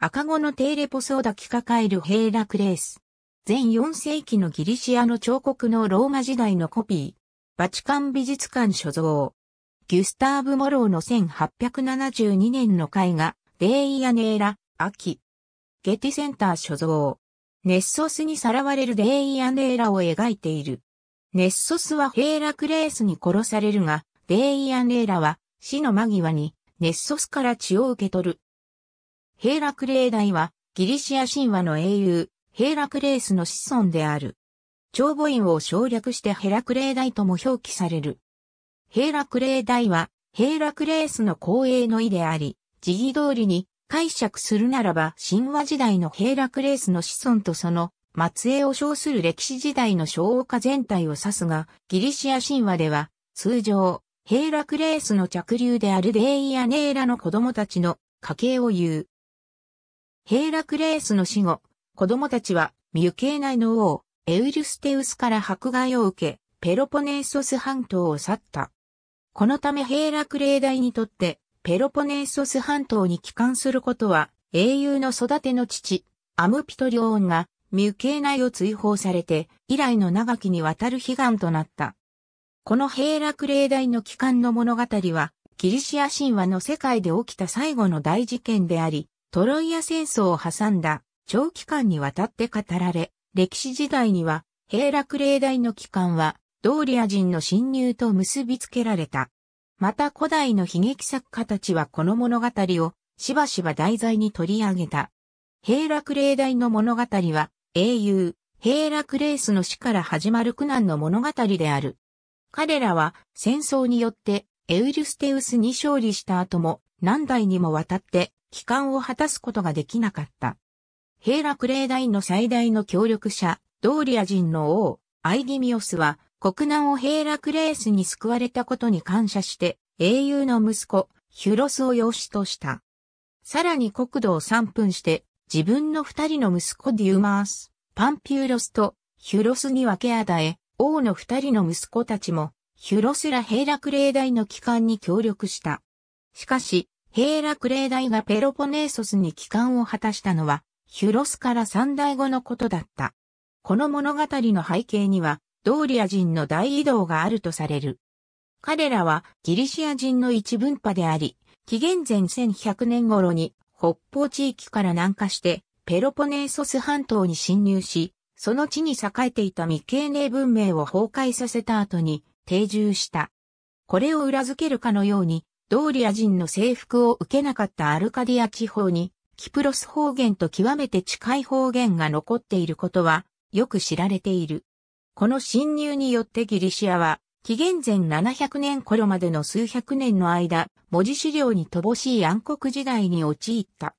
赤子のテイレポソーダきかかえるヘイラクレース。全4世紀のギリシアの彫刻のローマ時代のコピー。バチカン美術館所蔵。ギュスターブ・モローの1872年の絵画、デイヤネーラ、秋。ゲティセンター所蔵。ネッソスにさらわれるデイヤネーラを描いている。ネッソスはヘイラクレースに殺されるが、デイヤネーラは死の間際にネッソスから血を受け取る。ヘーラクレー大は、ギリシア神話の英雄、ヘーラクレースの子孫である。長母院を省略してヘラクレー大とも表記される。ヘーラクレー大は、ヘーラクレースの後衛の意であり、時義通りに解釈するならば神話時代のヘーラクレースの子孫とその末裔を称する歴史時代の昭和全体を指すが、ギリシア神話では、通常、ヘーラクレースの着流であるデイアネーラの子供たちの家系を言う。ヘイラクレースの死後、子供たちはミュケー内の王、エウルステウスから迫害を受け、ペロポネーソス半島を去った。このためヘイラクレー大にとって、ペロポネーソス半島に帰還することは、英雄の育ての父、アムピトリオーンが、ミュケー内を追放されて、以来の長きにわたる悲願となった。このヘイラクレー大の帰還の物語は、ギリシア神話の世界で起きた最後の大事件であり、トロイア戦争を挟んだ長期間にわたって語られ、歴史時代には、平落霊大の期間は、ドーリア人の侵入と結びつけられた。また古代の悲劇作家たちはこの物語をしばしば題材に取り上げた。平落霊大の物語は英雄、平落レースの死から始まる苦難の物語である。彼らは戦争によってエウリュステウスに勝利した後も何代にもわたって帰還を果たすことができなかった。平楽霊大の最大の協力者、ドーリア人の王、アイギミオスは、国難を平クレースに救われたことに感謝して、英雄の息子、ヒュロスを養子とした。さらに国土を3分して、自分の二人の息子デューマース、パンピューロスとヒュロスに分け与え、王の二人の息子たちも、ヒュロスら平楽霊大の帰還に協力した。しかし、ヘーラクレー大がペロポネーソスに帰還を果たしたのは、ヒュロスから三代後のことだった。この物語の背景には、ドーリア人の大移動があるとされる。彼らはギリシア人の一分派であり、紀元前1100年頃に北方地域から南下してペロポネーソス半島に侵入し、その地に栄えていた未経年文明を崩壊させた後に定住した。これを裏付けるかのようにドーリア人の征服を受けなかったアルカディア地方に、キプロス方言と極めて近い方言が残っていることは、よく知られている。この侵入によってギリシアは、紀元前700年頃までの数百年の間、文字資料に乏しい暗黒時代に陥った。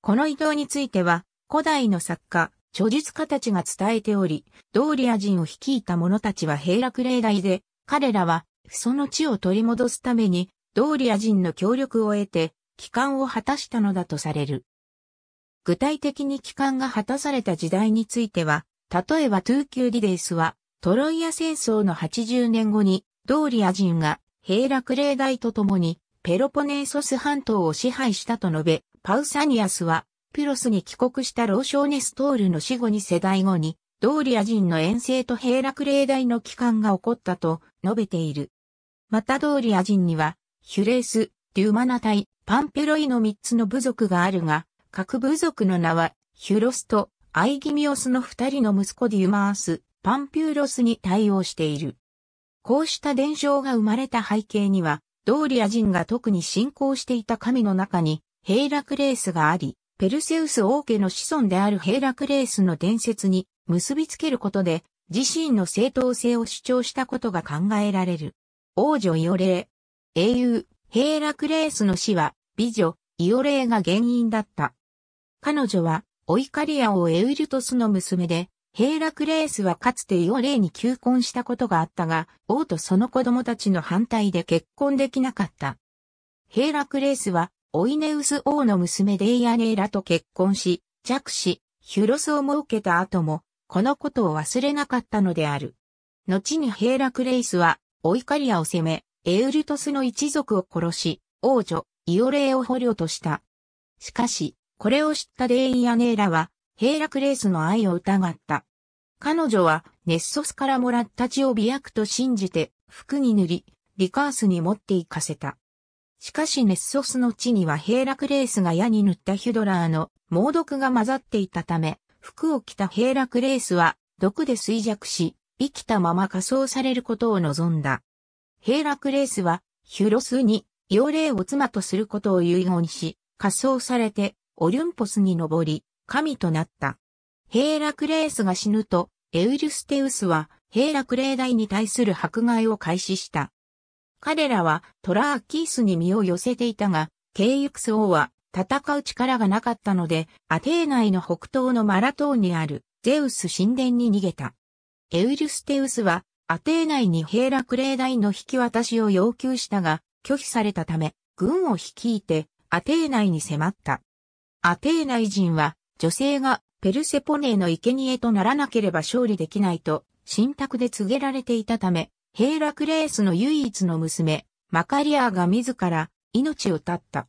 この移動については、古代の作家、著述家たちが伝えており、ドーリア人を率いた者たちは平落例題で、彼らは、その地を取り戻すために、ドーリア人の協力を得て、帰還を果たしたのだとされる。具体的に帰還が果たされた時代については、例えばトゥーキューリデイスは、トロイア戦争の80年後に、ドーリア人が、平落霊大ととに、ペロポネーソス半島を支配したと述べ、パウサニアスは、ピロスに帰国したローショーネストールの死後に世代後に、ドーリア人の遠征と平落霊大の帰還が起こったと述べている。またドーリア人には、ヒュレース、デュマナイ、パンペロイの3つの部族があるが、各部族の名は、ヒュロスとアイギミオスの2人の息子デュマース、パンピューロスに対応している。こうした伝承が生まれた背景には、ドーリア人が特に信仰していた神の中に、ヘイラクレースがあり、ペルセウス王家の子孫であるヘイラクレースの伝説に結びつけることで、自身の正当性を主張したことが考えられる。王女イオレー、英雄、ヘーラクレースの死は、美女、イオレーが原因だった。彼女は、オイカリア王エウルトスの娘で、ヘーラクレースはかつてイオレーに求婚したことがあったが、王とその子供たちの反対で結婚できなかった。ヘーラクレースは、オイネウス王の娘デイアレーラと結婚し、弱子、ヒュロスを設けた後も、このことを忘れなかったのである。後にヘーラクレイスは、オイカリアを攻め、エウルトスの一族を殺し、王女、イオレイを捕虜とした。しかし、これを知ったデイアネーラは、ヘイラクレースの愛を疑った。彼女は、ネッソスからもらった血を美薬と信じて、服に塗り、リカースに持って行かせた。しかしネッソスの地にはヘイラクレースが矢に塗ったヒュドラーの猛毒が混ざっていたため、服を着たヘイラクレースは毒で衰弱し、生きたまま仮装されることを望んだ。ヘーラクレースは、ヒュロスに妖霊を妻とすることを遺言し、仮装されてオリュンポスに登り、神となった。ヘーラクレースが死ぬと、エウルステウスはヘーラクレー大に対する迫害を開始した。彼らはトラーキースに身を寄せていたが、ケイユクス王は戦う力がなかったので、アテーナの北東のマラトーにあるゼウス神殿に逃げた。エウルステウスはアテーナイク・レーダイの引き渡しを要求したが、拒否されたため、軍を率いて、アテーナに迫った。アテーナ人は、女性がペルセポネーの生贄とならなければ勝利できないと、信託で告げられていたため、ヘイラクレースの唯一の娘、マカリアーが自ら命を絶った。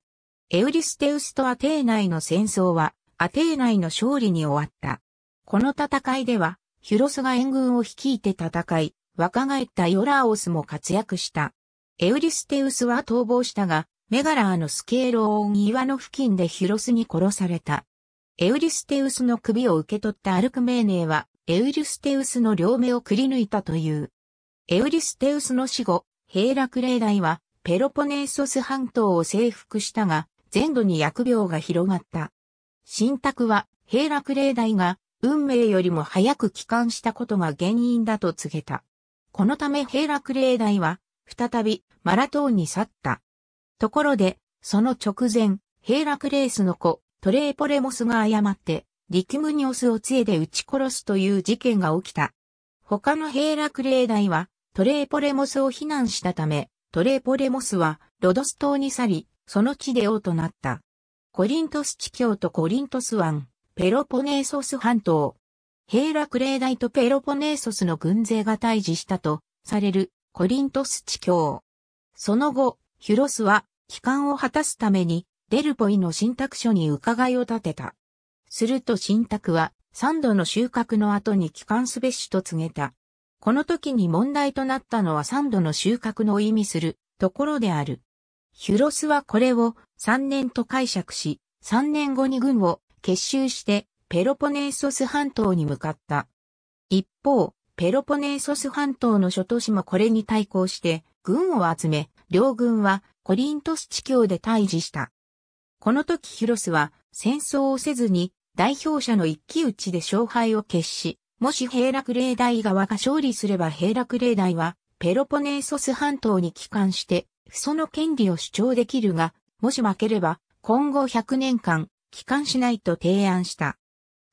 エウリステウスとアテーナの戦争は、アテーナの勝利に終わった。この戦いでは、ヒュロスが援軍を率いて戦い、若返ったヨラーオスも活躍した。エウリステウスは逃亡したが、メガラーのスケーロオン岩の付近でヒロスに殺された。エウリステウスの首を受け取ったアルクメーネは、エウリステウスの両目をくり抜いたという。エウリステウスの死後、ヘイラクレイ大は、ペロポネーソス半島を征服したが、全土に疫病が広がった。新宅は、ヘイラクレイ大が、運命よりも早く帰還したことが原因だと告げた。このためヘイラクレー大は、再びマラトーに去った。ところで、その直前、ヘイラクレースの子、トレーポレモスが誤って、リキムニオスを杖で撃ち殺すという事件が起きた。他のヘイラクレー大は、トレーポレモスを非難したため、トレーポレモスは、ロドス島に去り、その地で王となった。コリントス地峡とコリントス湾、ペロポネーソス半島、ヘーラクレー大とペロポネーソスの軍勢が対峙したとされるコリントス地境。その後、ヒュロスは帰還を果たすためにデルポイの信託所に伺いを立てた。すると信託は三度の収穫の後に帰還すべしと告げた。この時に問題となったのは三度の収穫の意味するところである。ヒュロスはこれを三年と解釈し、三年後に軍を結集してペロポネーソス半島に向かった。一方、ペロポネーソス半島の諸都市もこれに対抗して、軍を集め、両軍はコリントス地境で対峙した。この時ヒロスは戦争をせずに代表者の一騎打ちで勝敗を決し、もし平落霊大側が勝利すれば平落霊大はペロポネーソス半島に帰還して、その権利を主張できるが、もし負ければ今後100年間帰還しないと提案した。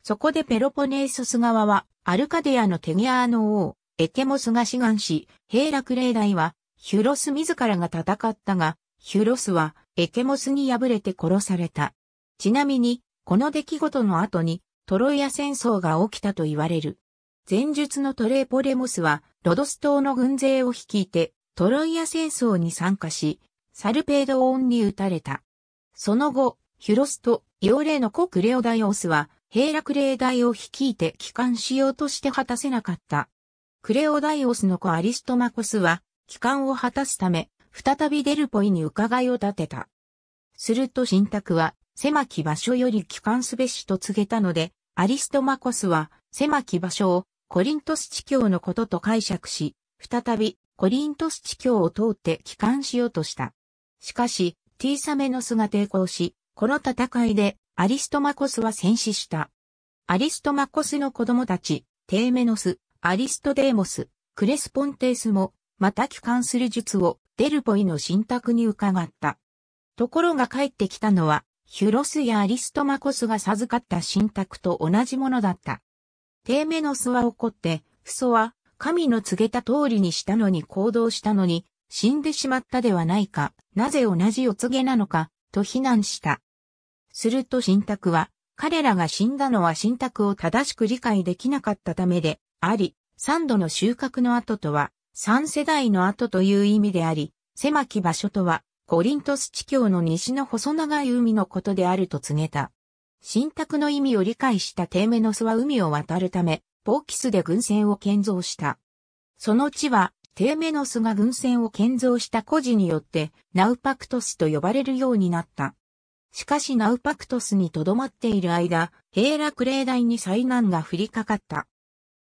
そこでペロポネーソス側は、アルカデアのテギアーの王、エケモスが志願し、ヘイラクレイ大は、ヒュロス自らが戦ったが、ヒュロスは、エケモスに敗れて殺された。ちなみに、この出来事の後に、トロイア戦争が起きたと言われる。前述のトレーポレモスは、ロドス島の軍勢を率いて、トロイア戦争に参加し、サルペードオンに撃たれた。その後、ヒュロスと、ヨーレの子クレオダイオスは、平楽霊大を率いて帰還しようとして果たせなかった。クレオダイオスの子アリストマコスは、帰還を果たすため、再びデルポイに伺いを立てた。すると新宅は、狭き場所より帰還すべしと告げたので、アリストマコスは、狭き場所をコリントス地教のことと解釈し、再びコリントス地教を通って帰還しようとした。しかし、ティーサメノスが抵抗し、この戦いでアリストマコスは戦死した。アリストマコスの子供たち、テーメノス、アリストデーモス、クレスポンテースも、また帰還する術をデルポイの信託に伺った。ところが帰ってきたのは、ヒュロスやアリストマコスが授かった信託と同じものだった。テーメノスは怒って、フソは神の告げた通りにしたのに行動したのに、死んでしまったではないか、なぜ同じお告げなのか、と非難した。すると信託は、彼らが死んだのは信託を正しく理解できなかったためであり、三度の収穫の後とは、三世代の後という意味であり、狭き場所とは、コリントス地境の西の細長い海のことであると告げた。信託の意味を理解したテーメノスは海を渡るため、ポーキスで軍船を建造した。その地は、テーメノスが軍船を建造した孤児によって、ナウパクトスと呼ばれるようになった。しかしナウパクトスに留まっている間、ヘーラクレー大に災難が降りかかった。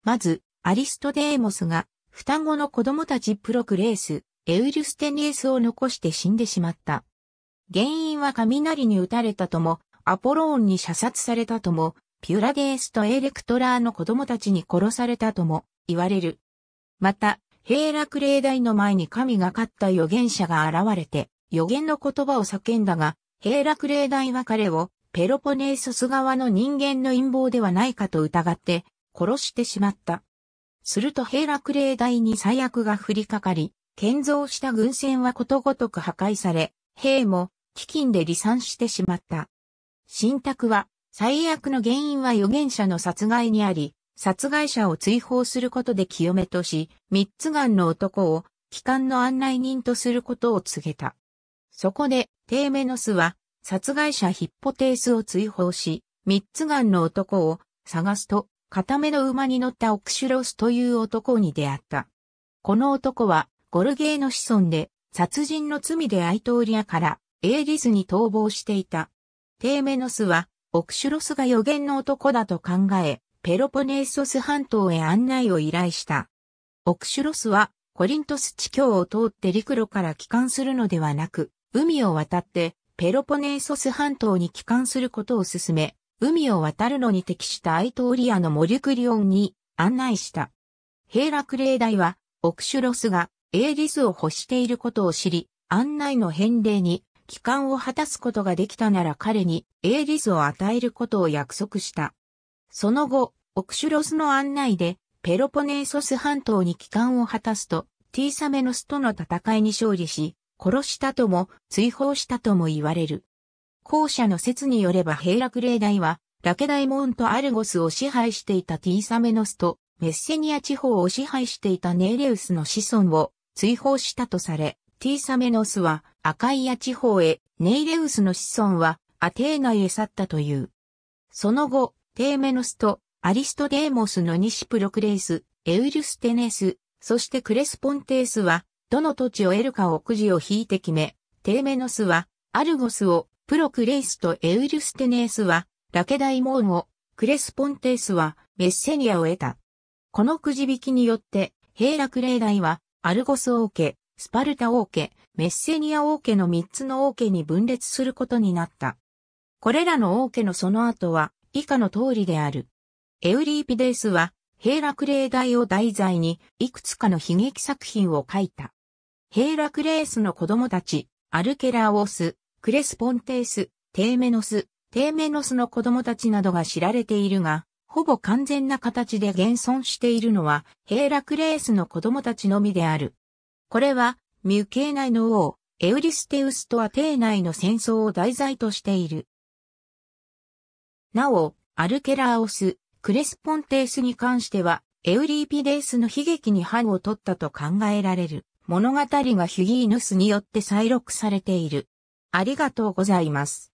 まず、アリストデーモスが、双子の子供たちプロクレース、エウルステネースを残して死んでしまった。原因は雷に撃たれたとも、アポローンに射殺されたとも、ピュラデースとエレクトラーの子供たちに殺されたとも言われる。また、ヘーラクレー大の前に神が勝った預言者が現れて、預言の言葉を叫んだが、ヘーラクレー大は彼をペロポネーソス側の人間の陰謀ではないかと疑って殺してしまった。するとヘーラクレー大に最悪が降りかかり、建造した軍船はことごとく破壊され、兵も飢饉で離散してしまった。信託は最悪の原因は預言者の殺害にあり、殺害者を追放することで清めとし、三つ眼の男を帰還の案内人とすることを告げた。そこで、テーメノスは、殺害者ヒッポテースを追放し、三つ眼の男を探すと、片目の馬に乗ったオクシュロスという男に出会った。この男は、ゴルゲーの子孫で、殺人の罪でアイトーリアからエーリスに逃亡していた。テーメノスは、オクシュロスが予言の男だと考え、ペロポネーソス半島へ案内を依頼した。オクシュロスは、コリントス地境を通って陸路から帰還するのではなく、海を渡ってペロポネーソス半島に帰還することを進め、海を渡るのに適したアイトーリアのモリュクリオンに案内した。ヘイラクレー大は、オクシュロスがエーリスを欲していることを知り、案内の返礼に帰還を果たすことができたなら彼にエーリスを与えることを約束した。その後、オクシュロスの案内でペロポネーソス半島に帰還を果たすと、ティーサメノスとの戦いに勝利し、殺したとも、追放したとも言われる。後者の説によれば平楽霊大は、ラケダイモンとアルゴスを支配していたティーサメノスと、メッセニア地方を支配していたネーレウスの子孫を追放したとされ、ティーサメノスはアカイア地方へ、ネイレウスの子孫はアテーナへ去ったという。その後、テーメノスとアリストデーモスの西プロクレイス、エウルステネス、そしてクレスポンテースはどの土地を得るかをくじを引いて決め、テーメノスは、アルゴスを、プロクレイスとエウルステネースは、ラケダイモンを、クレスポンテースは、メッセニアを得た。このくじ引きによって、ヘイラクレイダイは、アルゴス王家、スパルタ王家、メッセニア王家の3つの王家に分裂することになった。これらの王家のその後は、以下の通りである。エウリーピデースは、ヘイラクレイダイを題材に、いくつかの悲劇作品を書いた。ヘイラクレースの子供たち、アルケラオス、クレスポンテイス、テーメノス、テーメノスの子供たちなどが知られているが、ほぼ完全な形で現存しているのは、ヘイラクレースの子供たちのみである。これは、ミュ系内の王、エウリステウスとアテー内の戦争を題材としている。なお、アルケラオス、クレスポンテイスに関しては、エウリーピデースの悲劇に範を取ったと考えられる。物語がヒュギーヌスによって再録されている。ありがとうございます。